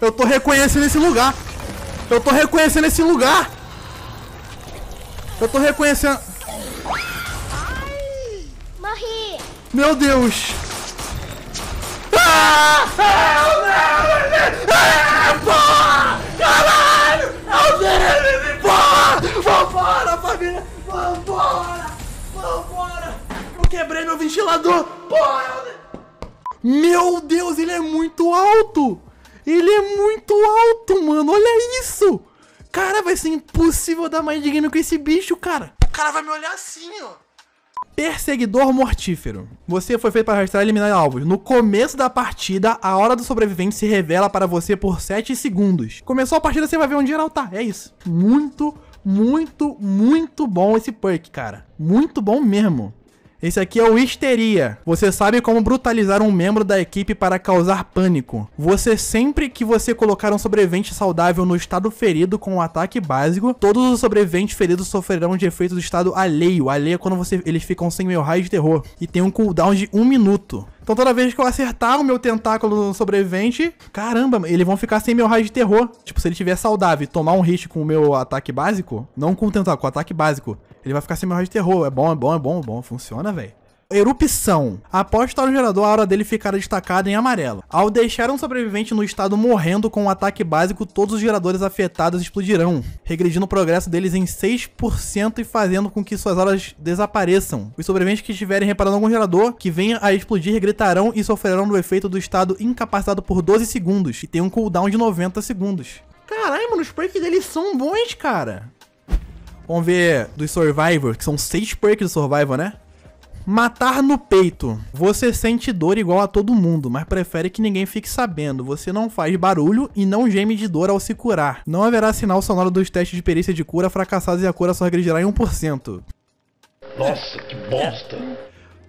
Eu tô reconhecendo esse lugar. Eu tô reconhecendo esse lugar. Eu tô reconhecendo... Ai, morri. Meu Deus. Ah! Ah, não! Ah, porra! Caralho! É o dele, porra! Vambora, família! Vambora! Vambora! Eu quebrei meu ventilador! Porra! Meu Deus, ele é muito alto! Ele é muito alto, mano. Olha isso. Cara, vai ser impossível dar de game com esse bicho, cara. O cara vai me olhar assim, ó. Perseguidor mortífero. Você foi feito para arrastar e eliminar alvos. No começo da partida, a hora do sobrevivente se revela para você por 7 segundos. Começou a partida, você vai ver onde geral tá. É isso. Muito, muito, muito bom esse perk, cara. Muito bom mesmo. Esse aqui é o Histeria. Você sabe como brutalizar um membro da equipe para causar pânico. Você sempre que você colocar um sobrevivente saudável no estado ferido com um ataque básico, todos os sobreviventes feridos sofrerão de efeito do estado alheio. Alheio é quando você, eles ficam sem meu raio de terror. E tem um cooldown de 1 um minuto. Então toda vez que eu acertar o meu tentáculo sobrevivente, caramba, eles vão ficar sem meu raio de terror. Tipo, se ele tiver saudável e tomar um hit com o meu ataque básico, não com o tentáculo, com o ataque básico, ele vai ficar sem meu raio de terror. É bom, é bom, é bom, é bom. Funciona, velho. Erupção. Após estar no gerador, a aura dele ficará destacada em amarelo. Ao deixar um sobrevivente no estado morrendo com um ataque básico, todos os geradores afetados explodirão, regredindo o progresso deles em 6% e fazendo com que suas auras desapareçam. Os sobreviventes que estiverem reparando algum gerador que venha a explodir gritarão e sofrerão do efeito do estado incapacitado por 12 segundos e tem um cooldown de 90 segundos. Caralho, mano, os perks deles são bons, cara. Vamos ver dos Survivor, que são seis perks do Survivor, né? Matar no peito. Você sente dor igual a todo mundo, mas prefere que ninguém fique sabendo. Você não faz barulho e não geme de dor ao se curar. Não haverá sinal sonoro dos testes de perícia de cura fracassados e a cura só regredirá em 1%. Nossa, que bosta!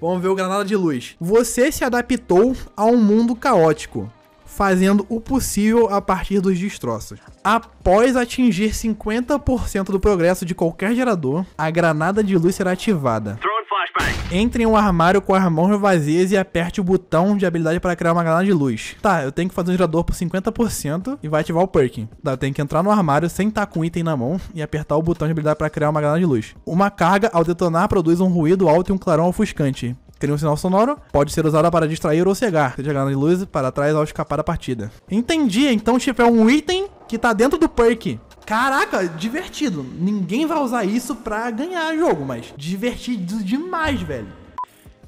Vamos ver o Granada de Luz. Você se adaptou a um mundo caótico fazendo o possível a partir dos destroços. Após atingir 50% do progresso de qualquer gerador, a granada de luz será ativada. Entre em um armário com as mãos vazias e aperte o botão de habilidade para criar uma granada de luz. Tá, eu tenho que fazer um gerador por 50% e vai ativar o perk. Tá, eu tenho que entrar no armário sem estar com o item na mão e apertar o botão de habilidade para criar uma granada de luz. Uma carga, ao detonar, produz um ruído alto e um clarão ofuscante cria um sinal sonoro, pode ser usada para distrair ou cegar, seja de luz para trás ao escapar da partida. Entendi, então tipo, é um item que tá dentro do perk. Caraca, divertido. Ninguém vai usar isso pra ganhar jogo, mas divertido demais, velho.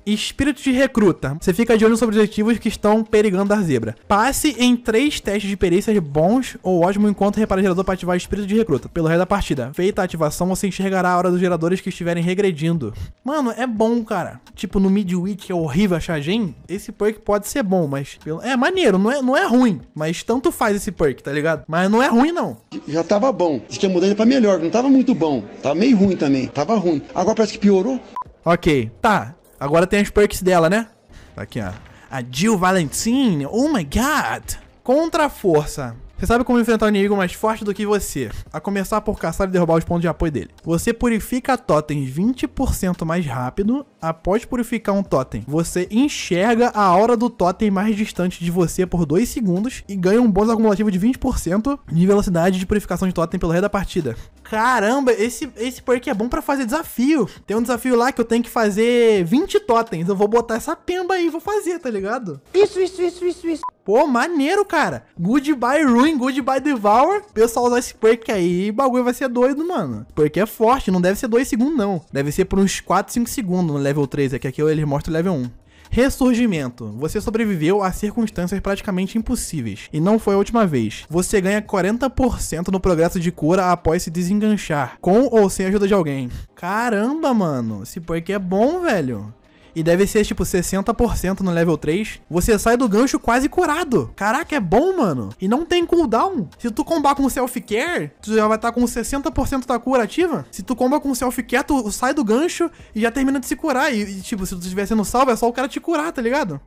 Espírito de recruta. Você fica de olho sobre objetivos que estão perigando a zebra. Passe em três testes de perícias bons ou ótimo enquanto repara o gerador para ativar o espírito de recruta. Pelo resto da partida. Feita a ativação, você enxergará a hora dos geradores que estiverem regredindo. Mano, é bom, cara. Tipo, no midweek é horrível achar gen. Esse perk pode ser bom, mas... É maneiro, não é, não é ruim. Mas tanto faz esse perk, tá ligado? Mas não é ruim, não. Já tava bom. Diz que a mudança pra melhor. Não tava muito bom. Tava tá meio ruim também. Tava ruim. Agora parece que piorou. Ok, tá. Agora tem as perks dela, né? Tá aqui, ó. A Jill Valentine. Oh my god! Contra a força. Você sabe como enfrentar um inimigo mais forte do que você, a começar por caçar e derrubar os pontos de apoio dele. Você purifica totens 20% mais rápido. Após purificar um totem, você enxerga a aura do totem mais distante de você por 2 segundos e ganha um bônus acumulativo de 20% de velocidade de purificação de totem pelo resto da partida. Caramba, esse, esse perk é bom para fazer desafio. Tem um desafio lá que eu tenho que fazer 20 totens. Eu vou botar essa pemba aí e vou fazer, tá ligado? Isso, isso, isso, isso, isso. Pô, maneiro, cara. Goodbye Ruin, Goodbye Devour. Pessoal usar esse perk aí, o bagulho vai ser doido, mano. Porque é forte, não deve ser 2 segundos, não. Deve ser por uns 4, 5 segundos no level 3. É que aqui ele mostra o level 1. Ressurgimento. Você sobreviveu a circunstâncias praticamente impossíveis, e não foi a última vez. Você ganha 40% no progresso de cura após se desenganchar, com ou sem a ajuda de alguém. Caramba, mano, esse perk é bom, velho e deve ser tipo 60% no level 3, você sai do gancho quase curado. Caraca, é bom, mano. E não tem cooldown. Se tu combar com self-care, tu já vai estar tá com 60% da cura ativa. Se tu comba com self-care, tu sai do gancho e já termina de se curar. E, e tipo, se tu estiver sendo salvo, é só o cara te curar, tá ligado?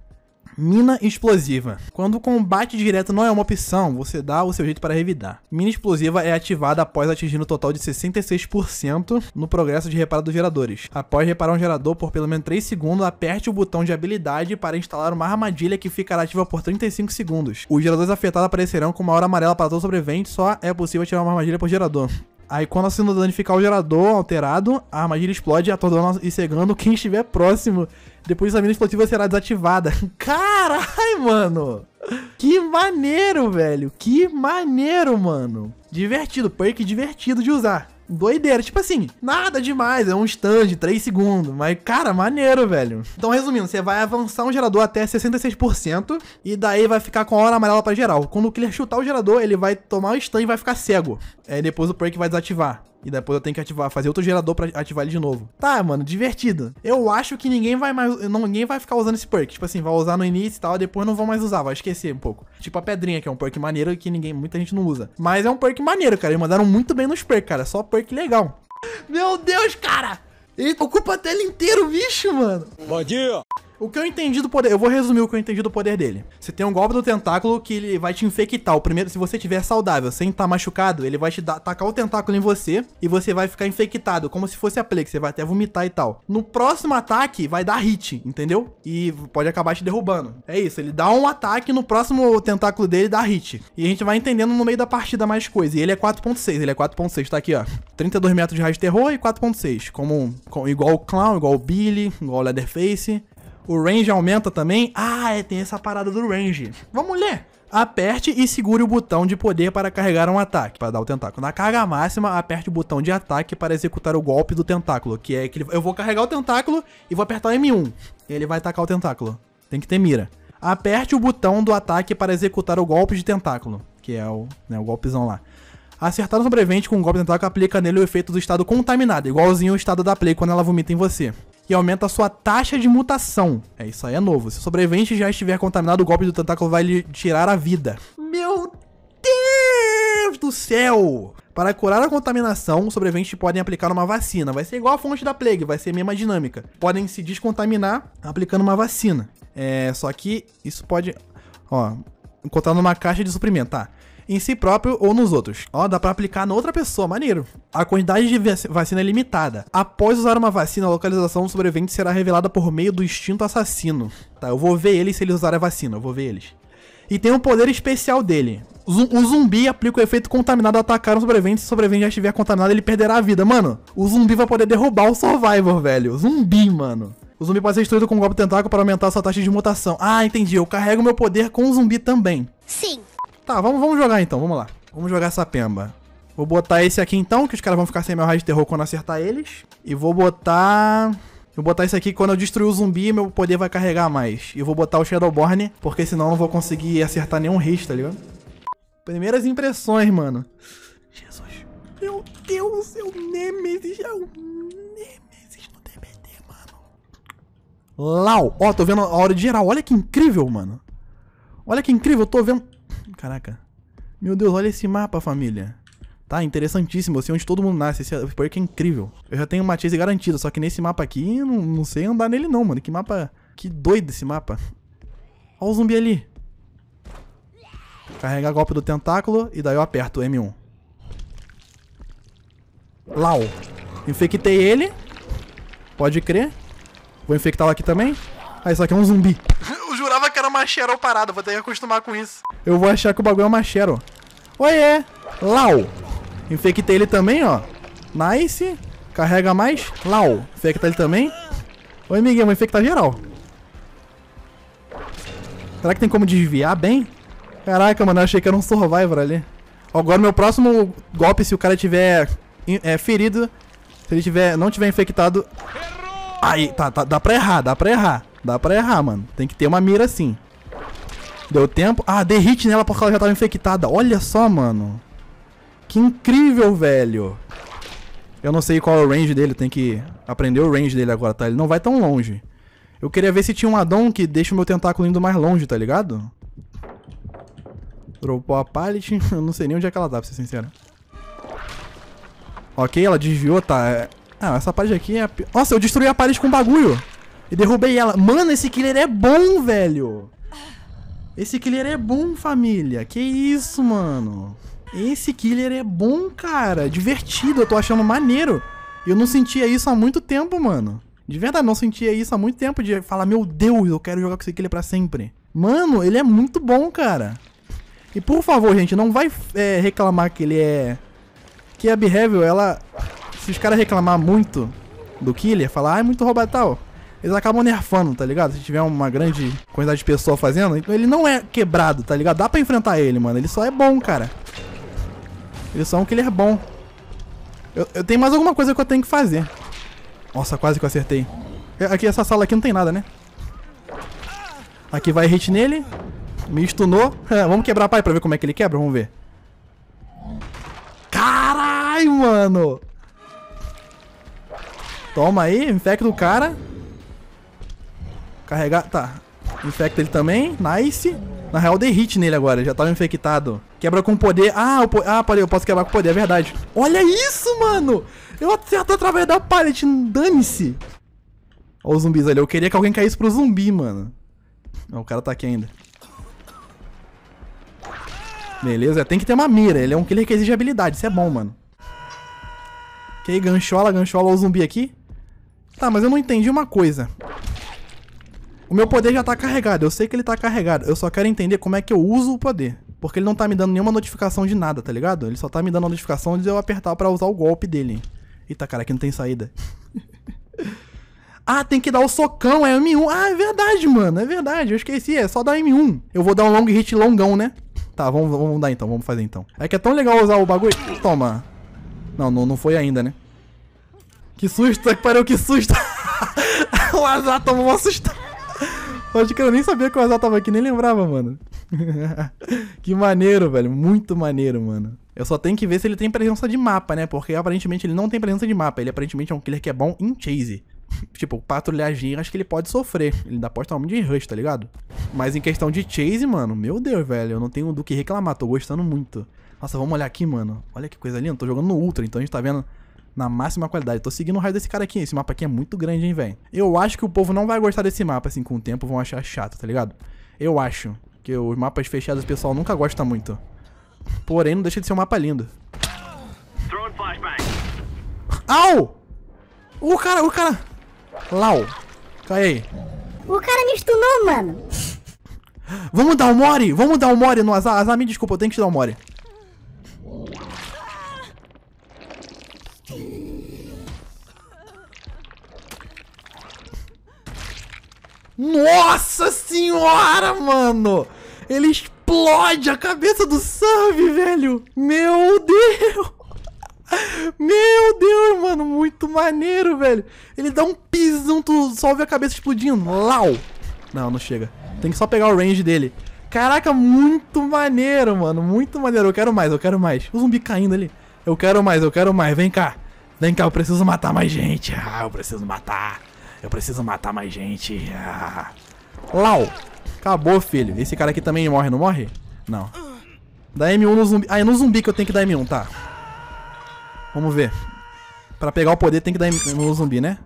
Mina explosiva. Quando o combate direto não é uma opção, você dá o seu jeito para revidar. Mina explosiva é ativada após atingir um total de 66% no progresso de reparo dos geradores. Após reparar um gerador por pelo menos 3 segundos, aperte o botão de habilidade para instalar uma armadilha que ficará ativa por 35 segundos. Os geradores afetados aparecerão com uma hora amarela para todo sobrevivente, só é possível tirar uma armadilha por gerador. Aí quando acendo danificar o gerador alterado, a armadilha explode, atordoando e cegando quem estiver próximo. Depois a mina explosiva será desativada. Carai, mano! Que maneiro, velho! Que maneiro, mano! Divertido, perk divertido de usar doideira. Tipo assim, nada demais, é um stand, 3 segundos. Mas, cara, maneiro, velho. Então, resumindo, você vai avançar um gerador até 66% e daí vai ficar com a hora amarela para geral. Quando o killer chutar o gerador, ele vai tomar o stun e vai ficar cego. Aí é, depois o perk vai desativar. E depois eu tenho que ativar, fazer outro gerador para ativar ele de novo. Tá, mano, divertido. Eu acho que ninguém vai mais. Ninguém vai ficar usando esse perk. Tipo assim, vai usar no início e tal, depois não vão mais usar, vai esquecer um pouco. Tipo a pedrinha, que é um perk maneiro que ninguém, muita gente não usa. Mas é um perk maneiro, cara. Eles mandaram muito bem nos perks, cara. Só perk legal. Meu Deus, cara! Ele ocupa a tela inteira, o bicho, mano. Bom dia! O que eu entendi do poder, eu vou resumir o que eu entendi do poder dele. Você tem um golpe do tentáculo que ele vai te infectar. O primeiro, se você tiver saudável, sem estar tá machucado, ele vai te dar, tacar o tentáculo em você e você vai ficar infectado, como se fosse a plague, você vai até vomitar e tal. No próximo ataque vai dar hit, entendeu? E pode acabar te derrubando. É isso, ele dá um ataque no próximo tentáculo dele dá hit. E a gente vai entendendo no meio da partida mais coisa. E ele é 4.6, ele é 4.6, tá aqui, ó. 32 metros de raio de terror e 4.6, como, como igual o Clown, igual o Billy, igual o Leatherface. O range aumenta também? Ah, é, tem essa parada do range. Vamos ler. Aperte e segure o botão de poder para carregar um ataque, para dar o tentáculo. Na carga máxima, aperte o botão de ataque para executar o golpe do tentáculo, que é que ele, eu vou carregar o tentáculo e vou apertar o M1. Ele vai atacar o tentáculo. Tem que ter mira. Aperte o botão do ataque para executar o golpe de tentáculo, que é o, né, o golpezão lá. Acertar o sobrevivente com um golpe de tentáculo aplica nele o efeito do estado contaminado, igualzinho o estado da Play quando ela vomita em você e aumenta a sua taxa de mutação. É, isso aí é novo. Se o sobrevivente já estiver contaminado, o golpe do tentáculo vai lhe tirar a vida. Meu Deus do céu! Para curar a contaminação, os sobreviventes podem aplicar uma vacina. Vai ser igual a fonte da Plague, vai ser a mesma dinâmica. Podem se descontaminar aplicando uma vacina. É, só que isso pode. Ó, encontrar numa caixa de suprimento, tá? em si próprio ou nos outros. Ó, dá para aplicar na outra pessoa, maneiro. A quantidade de vacina é limitada. Após usar uma vacina, a localização do sobrevivente será revelada por meio do instinto assassino. Tá, eu vou ver eles se eles usarem a vacina, eu vou ver eles. E tem um poder especial dele. O zumbi aplica o efeito contaminado ao atacar um sobrevivente. Se o sobrevivente já estiver contaminado, ele perderá a vida. Mano, o zumbi vai poder derrubar o Survivor, velho. Zumbi, mano. O zumbi pode ser destruído com um golpe tentáculo para aumentar sua taxa de mutação. Ah, entendi. Eu carrego meu poder com o zumbi também. Sim. Tá, vamos, vamos jogar então, vamos lá. Vamos jogar essa pemba. Vou botar esse aqui então, que os caras vão ficar sem meu raio de terror quando acertar eles. E vou botar... vou botar isso aqui, quando eu destruir o zumbi, meu poder vai carregar mais. E vou botar o Shadowborn, porque senão eu não vou conseguir acertar nenhum hit, tá ligado? Primeiras impressões, mano. Jesus. Meu Deus, é o Nemesis, é o Nemesis no DBD, mano. Lau. Ó, tô vendo a hora de geral. Olha que incrível, mano. Olha que incrível, eu tô vendo... Caraca. Meu Deus, olha esse mapa, família. Tá, interessantíssimo. Eu sei onde todo mundo nasce. Esse perk é incrível. Eu já tenho uma chase garantida, só que nesse mapa aqui, não, não sei andar nele não, mano. Que mapa... Que doido esse mapa. Olha o zumbi ali. Carrega a golpe do tentáculo e daí eu aperto M1. Lau. Infectei ele. Pode crer. Vou infectá-lo aqui também. Ah, isso aqui é um zumbi jurava que era uma Cheryl parada, vou ter que acostumar com isso. Eu vou achar que o bagulho é uma Cheryl. Oiê! É. Lau! Infectei ele também, ó. Nice. Carrega mais. Lau. Infecta ele também. Oi, Miguel, vou infectar geral. Será que tem como desviar bem? Caraca, mano, eu achei que era um Survivor ali. Agora, meu próximo golpe, se o cara tiver é, ferido, se ele tiver, não tiver infectado... Aí, tá, tá, dá pra errar, dá pra errar. Dá pra errar, mano. Tem que ter uma mira assim. Deu tempo. Ah, dei hit nela porque ela já tava infectada. Olha só, mano. Que incrível, velho. Eu não sei qual é o range dele. Tem que aprender o range dele agora, tá? Ele não vai tão longe. Eu queria ver se tinha um addon que deixa o meu tentáculo indo mais longe, tá ligado? Dropou a pallet. Eu não sei nem onde é que ela tá, pra ser sincero. Ok, ela desviou, tá. É. Ah, essa pallet aqui é... Nossa, eu destruí a pallet com bagulho. E derrubei ela. Mano, esse killer é bom, velho. Esse killer é bom, família. Que isso, mano. Esse killer é bom, cara. Divertido, eu tô achando maneiro. Eu não sentia isso há muito tempo, mano. De verdade, não sentia isso há muito tempo de falar, meu Deus, eu quero jogar com esse killer pra sempre. Mano, ele é muito bom, cara. E por favor, gente, não vai é, reclamar que ele é... Que a Behavior, ela... Se os caras reclamar muito do killer, falar, ah, é muito tal eles acabam nerfando, tá ligado? Se tiver uma grande quantidade de pessoa fazendo, então ele não é quebrado, tá ligado? Dá pra enfrentar ele, mano. Ele só é bom, cara. Ele só é um killer bom. Eu, eu tenho mais alguma coisa que eu tenho que fazer. Nossa, quase que eu acertei. É, aqui, essa sala aqui não tem nada, né? Aqui vai hit nele. Me stunou. É, vamos quebrar pai pra ver como é que ele quebra? Vamos ver. Caralho, mano! Toma aí, infecta o cara. Carregar, tá. Infecta ele também, nice. Na real, dei hit nele agora, já tava infectado. Quebra com poder. Ah, eu, po... ah, parei, eu posso quebrar com poder, é verdade. Olha isso, mano! Eu acerto através da pallet, dane-se. Olha os zumbis ali, eu queria que alguém caísse pro zumbi, mano. Não, o cara tá aqui ainda. Beleza, tem que ter uma mira, ele é um killer que exige habilidade, isso é bom, mano. Ok, ganchola, ganchola o zumbi aqui. Tá, mas eu não entendi uma coisa. O meu poder já tá carregado, eu sei que ele tá carregado. Eu só quero entender como é que eu uso o poder. Porque ele não tá me dando nenhuma notificação de nada, tá ligado? Ele só tá me dando a notificação de eu apertar pra usar o golpe dele. Eita, cara, aqui não tem saída. ah, tem que dar o socão, é M1. Ah, é verdade, mano, é verdade. Eu esqueci, é só dar M1. Eu vou dar um long hit longão, né? Tá, vamos, vamos dar então, vamos fazer então. É que é tão legal usar o bagulho. Toma. Não, não, não foi ainda, né? Que susto, é que pariu, que susto. o azar tomou uma assustada. Acho que eu nem sabia que o Azal tava aqui, nem lembrava, mano. que maneiro, velho. Muito maneiro, mano. Eu só tenho que ver se ele tem presença de mapa, né? Porque aparentemente ele não tem presença de mapa. Ele aparentemente é um killer que é bom em chase. tipo, patrulhagem, acho que ele pode sofrer. Ele dá posta homem de rush, tá ligado? Mas em questão de chase, mano, meu Deus, velho. Eu não tenho do que reclamar. Tô gostando muito. Nossa, vamos olhar aqui, mano. Olha que coisa linda. Tô jogando no Ultra, então a gente tá vendo na máxima qualidade. Tô seguindo o raio desse cara aqui. Esse mapa aqui é muito grande, hein, velho. Eu acho que o povo não vai gostar desse mapa, assim, com o tempo vão achar chato, tá ligado? Eu acho. que os mapas fechados o pessoal nunca gosta muito. Porém, não deixa de ser um mapa lindo. Au! O cara, o cara... Lau. Cai aí. O cara me stunou, mano. Vamos dar o um Mori! Vamos dar o um Mori no Azar. Azar, me desculpa, eu tenho que te dar o um Mori. Nossa senhora, mano! Ele explode a cabeça do Sub, velho! Meu Deus! Meu Deus, mano, muito maneiro, velho. Ele dá um pisão, tu só ouve a cabeça explodindo. Lau! Não, não chega. Tem que só pegar o range dele. Caraca, muito maneiro, mano. Muito maneiro. Eu quero mais, eu quero mais. O zumbi caindo ali. Eu quero mais, eu quero mais. Vem cá. Vem cá, eu preciso matar mais gente. Ah, eu preciso matar. Eu preciso matar mais gente. Ah. Lau! Acabou, filho. Esse cara aqui também morre, não morre? Não. Dá M1 no zumbi. Ah, é no zumbi que eu tenho que dar M1, tá. Vamos ver. Pra pegar o poder tem que dar M1 no zumbi, né?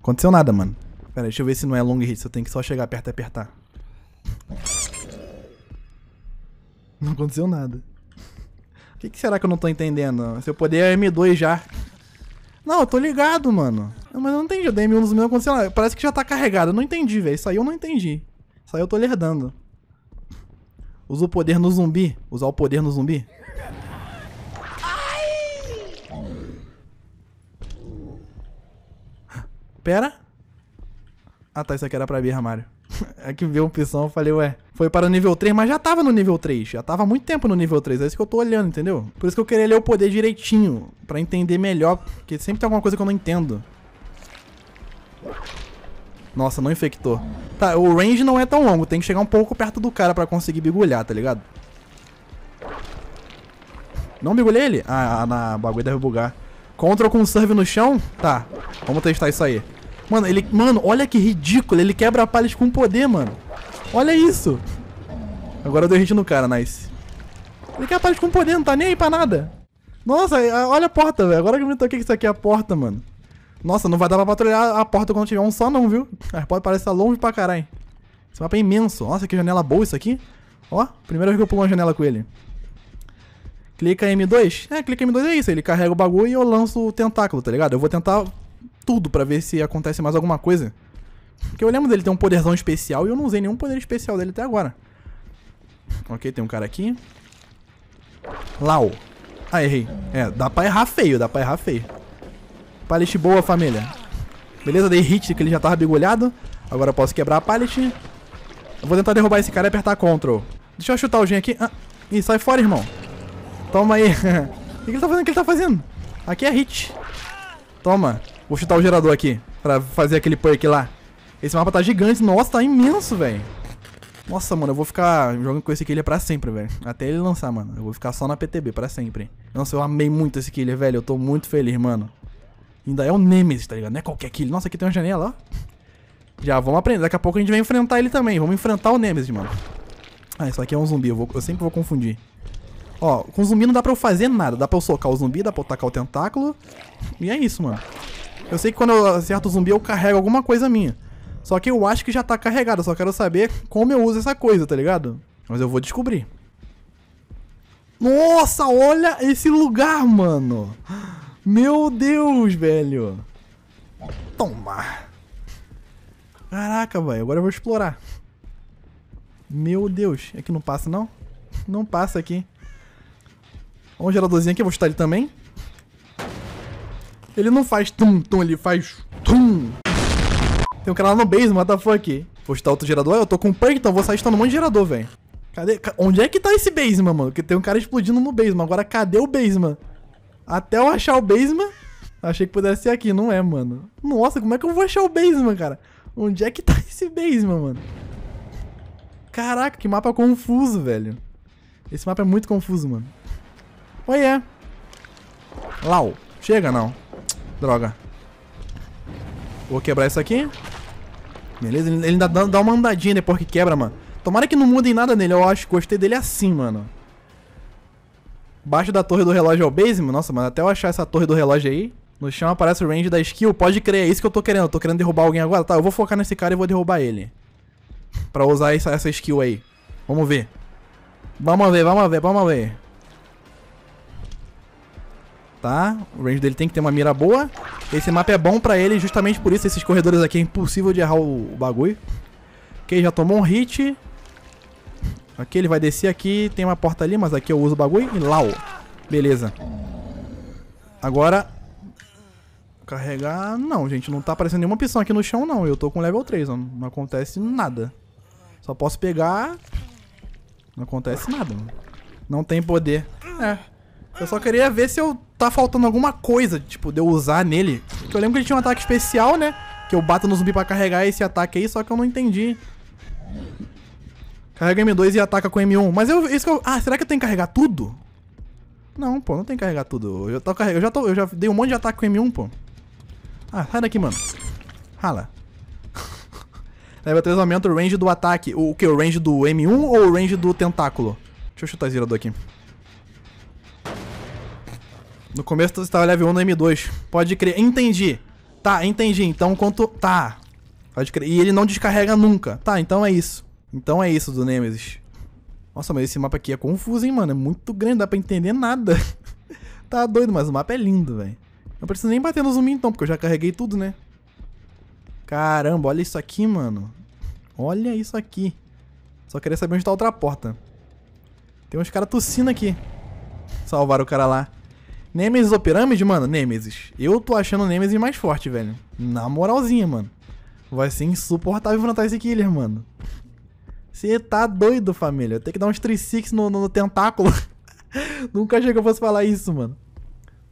Aconteceu nada, mano. Pera, deixa eu ver se não é long hit, se eu tenho que só chegar perto e apertar. Não aconteceu nada. O que, que, será que eu não tô entendendo? Seu poder é M2 já. Não, eu tô ligado, mano. Mas eu não entendi. Eu dei 1 nos meus aconteceu. lá, parece que já tá carregado. Eu não entendi, velho. Isso aí eu não entendi. Isso aí eu tô lerdando. Usa o poder no zumbi. Usar o poder no zumbi. Ai! Pera. Ah, tá. Isso aqui era pra abrir armário. É que veio um opção, eu falei, ué, foi para o nível 3, mas já tava no nível 3. Já tava muito tempo no nível 3. É isso que eu tô olhando, entendeu? Por isso que eu queria ler o poder direitinho, para entender melhor, porque sempre tem alguma coisa que eu não entendo. Nossa, não infectou. Tá, o range não é tão longo, tem que chegar um pouco perto do cara para conseguir bigulhar, tá ligado? Não bigulhei ele? Ah, ah na bagulho deve bugar. Control com o serve no chão? Tá, vamos testar isso aí. Mano, ele... Mano, olha que ridículo. Ele quebra a com poder, mano. Olha isso. Agora deu hit no cara, nice. Ele quer a com poder, não tá nem aí pra nada. Nossa, é, olha a porta, velho. Agora que eu me toquei que isso aqui é a porta, mano. Nossa, não vai dar pra patrulhar a porta quando tiver um só não, viu? A porta parece longe pra caralho. Esse mapa é imenso. Nossa, que janela boa isso aqui. Ó, primeira vez que eu pulo uma janela com ele. Clica M2. É, clica M2 é isso. Ele carrega o bagulho e eu lanço o tentáculo, tá ligado? Eu vou tentar tudo para ver se acontece mais alguma coisa. Porque eu lembro dele ter um poderzão especial e eu não usei nenhum poder especial dele até agora. Ok, tem um cara aqui. Lau. Ah, errei. É, dá pra errar feio, dá pra errar feio. Pallet boa, família. Beleza, dei hit que ele já tava bigolhado. Agora eu posso quebrar a pallet. Eu vou tentar derrubar esse cara e apertar Ctrl. Deixa eu chutar o gen aqui. Ah, ih, sai fora, irmão. Toma aí. o que ele tá fazendo? O que ele tá fazendo? Aqui é hit. Toma. Vou chutar o gerador aqui, pra fazer aquele perk lá. Esse mapa tá gigante, nossa, tá imenso, velho. Nossa, mano, eu vou ficar jogando com esse killer pra sempre, velho. Até ele lançar, mano. Eu vou ficar só na PTB pra sempre. Nossa, eu amei muito esse killer, velho. Eu tô muito feliz, mano. Ainda é o Nemesis, tá ligado? Não é qualquer killer. Nossa, aqui tem uma janela, ó. Já, vamos aprender. Daqui a pouco a gente vai enfrentar ele também. Vamos enfrentar o Nemesis, mano. Ah, isso aqui é um zumbi. Eu, vou... eu sempre vou confundir. Ó, com zumbi não dá pra eu fazer nada. Dá pra eu socar o zumbi, dá pra eu tacar o tentáculo. E é isso, mano. Eu sei que quando eu acerto o zumbi, eu carrego alguma coisa minha. Só que eu acho que já tá carregado, eu só quero saber como eu uso essa coisa, tá ligado? Mas eu vou descobrir. Nossa, olha esse lugar, mano. Meu Deus, velho. Toma. Caraca, velho. Agora eu vou explorar. Meu Deus. Aqui é não passa, não? Não passa aqui. Ó um geradorzinho aqui. Eu vou chutar ele também. Ele não faz tum-tum, ele faz tum. Tem um cara lá no base, what the fuck? Vou chutar outro gerador. Eu tô com um perk, então vou sair chutando um monte de gerador, velho. Cadê? Onde é que tá esse basement, mano? Porque tem um cara explodindo no basement. Agora, cadê o basement? Até eu achar o basement... Achei que pudesse ser aqui, não é, mano. Nossa, como é que eu vou achar o basement, cara? Onde é que tá esse basement, mano? Caraca, que mapa confuso, velho. Esse mapa é muito confuso, mano. Olha. Lau. Chega, não. Droga. Vou quebrar isso aqui. Beleza, ele ainda dá, dá uma andadinha depois que quebra, mano. Tomara que não mudem nada nele, eu acho. Gostei dele assim, mano. Baixo da torre do relógio é o base, mano. Nossa, mano, até eu achar essa torre do relógio aí. No chão aparece o range da skill. Pode crer, é isso que eu tô querendo. Eu tô querendo derrubar alguém agora. Tá, eu vou focar nesse cara e vou derrubar ele. Pra usar essa, essa skill aí. Vamos ver. Vamos ver, vamos ver, vamos ver tá? O range dele tem que ter uma mira boa. Esse mapa é bom pra ele justamente por isso. Esses corredores aqui é impossível de errar o, o bagulho. Ok, já tomou um hit. Ok, ele vai descer aqui. Tem uma porta ali, mas aqui eu uso o bagulho. E lau. Beleza. Agora... Carregar... Não, gente, não tá aparecendo nenhuma opção aqui no chão, não. Eu tô com level 3, Não acontece nada. Só posso pegar... Não acontece nada. Não tem poder. É, eu só queria ver se eu tá faltando alguma coisa, tipo, de eu usar nele. Porque eu lembro que ele tinha um ataque especial, né? Que eu bato no zumbi pra carregar esse ataque aí, só que eu não entendi. Carrega M2 e ataca com M1. Mas eu, isso que eu... Ah, será que eu tenho que carregar tudo? Não, pô, não tem que carregar tudo. Eu, tô carreg... eu, já, tô... eu já dei um monte de ataque com M1, pô. Ah, sai daqui, mano. Rala. Level 3 aumenta o range do ataque. O que? O range do M1 ou o range do tentáculo? Deixa eu chutar esse gerador aqui. No começo você estava level 1 no M2. Pode crer. Entendi. Tá, entendi. Então quanto. Tá. Pode crer. E ele não descarrega nunca. Tá, então é isso. Então é isso do Nemesis. Nossa, mas esse mapa aqui é confuso, hein, mano? É muito grande, dá pra entender nada. tá doido, mas o mapa é lindo, velho. Não preciso nem bater no zumbi então, porque eu já carreguei tudo, né? Caramba, olha isso aqui, mano. Olha isso aqui. Só queria saber onde tá a outra porta. Tem uns caras tossindo aqui. Salvaram o cara lá. Nemesis ou Pirâmide, mano? Nemesis. Eu tô achando o Nemesis mais forte, velho. Na moralzinha, mano. Vai ser insuportável enfrentar esse killer, mano. Você tá doido, família. Tem que dar uns 3-6 no, no, no, tentáculo. Nunca achei que eu fosse falar isso, mano.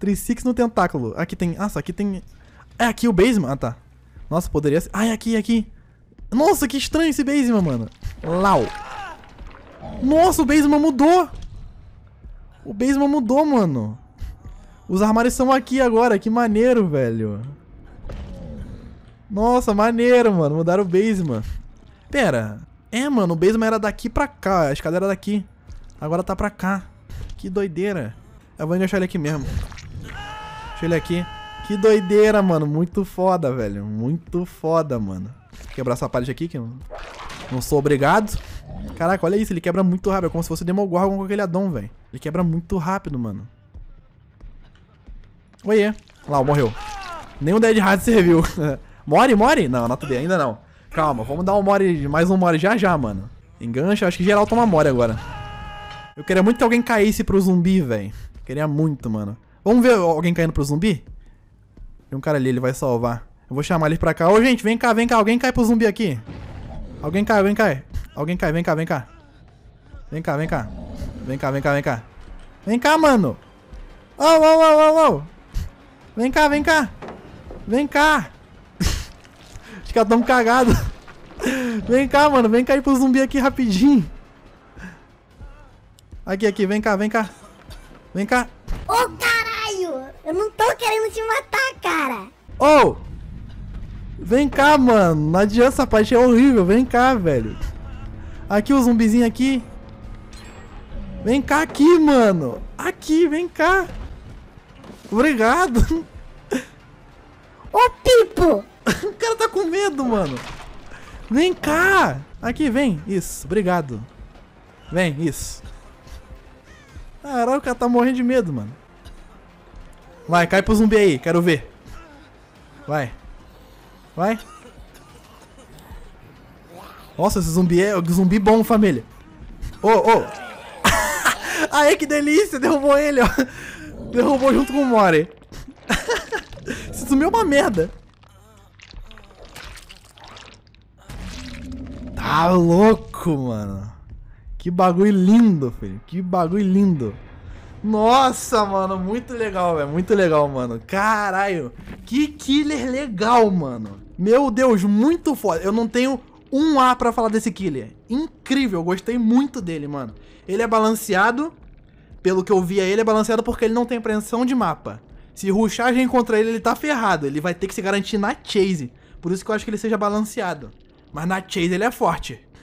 3-6 no tentáculo. Aqui tem... Nossa, aqui tem... É aqui o basement? Ah, tá. Nossa, poderia ser... Ah, é aqui, é aqui. Nossa, que estranho esse basement, mano. Lau. Nossa, o basement mudou. O basement mudou, mano. Os armários são aqui agora, que maneiro, velho. Nossa, maneiro, mano. Mudaram o basement. Pera. É, mano, o basement era daqui pra cá. A escada era daqui. Agora tá pra cá. Que doideira. Eu vou deixar ele aqui mesmo. Deixa ele aqui. Que doideira, mano. Muito foda, velho. Muito foda, mano. Quebrar essa parede aqui, que eu não sou obrigado. Caraca, olha isso. Ele quebra muito rápido. É como se fosse Demogorgon com aquele Adão, velho. Ele quebra muito rápido, mano. Oiê. Lá, morreu. Nenhum Dead Hard serviu. more, more? Não, nota B, ainda não. Calma, vamos dar um more, mais um more já já, mano. Engancha, acho que geral toma more agora. Eu queria muito que alguém caísse pro zumbi, velho. Queria muito, mano. Vamos ver alguém caindo pro zumbi? Tem um cara ali, ele vai salvar. Eu vou chamar ele pra cá. Ô, gente, vem cá, vem cá. Alguém cai pro zumbi aqui. Alguém cai, vem cá. Alguém cai, vem cá, vem cá. Vem cá, vem cá. Vem cá, vem cá, vem cá. Vem cá, mano. Ô, ô, ô, ô, ô. Vem cá, vem cá. Vem cá. Os caras tão cagados. Vem cá, mano. Vem cá cair pro zumbi aqui rapidinho. Aqui, aqui. Vem cá, vem cá. Vem cá. Ô, oh, caralho. Eu não tô querendo te matar, cara. Ô. Oh. Vem cá, mano. Não adianta essa parte. É horrível. Vem cá, velho. Aqui o zumbizinho aqui. Vem cá aqui, mano. Aqui, vem cá. Obrigado. Ô, Pipo! o cara tá com medo, mano. Vem cá. Aqui, vem. Isso, obrigado. Vem, isso. Caralho, o cara tá morrendo de medo, mano. Vai, cai pro zumbi aí, quero ver. Vai. Vai. Nossa, esse zumbi é zumbi bom, família. Ô, oh, ô. Oh. Aê, que delícia, derrubou ele, ó. Derrubou junto com o Mori. Isso sumiu é uma merda. Tá louco, mano. Que bagulho lindo, filho. Que bagulho lindo. Nossa, mano, muito legal, velho. Muito legal, mano. Caralho. Que killer legal, mano. Meu Deus, muito foda. Eu não tenho um A pra falar desse killer. Incrível, gostei muito dele, mano. Ele é balanceado, pelo que eu via, ele é balanceado porque ele não tem preensão de mapa. Se ruxar já encontrar ele, ele tá ferrado. Ele vai ter que se garantir na chase. Por isso que eu acho que ele seja balanceado. Mas na chase ele é forte.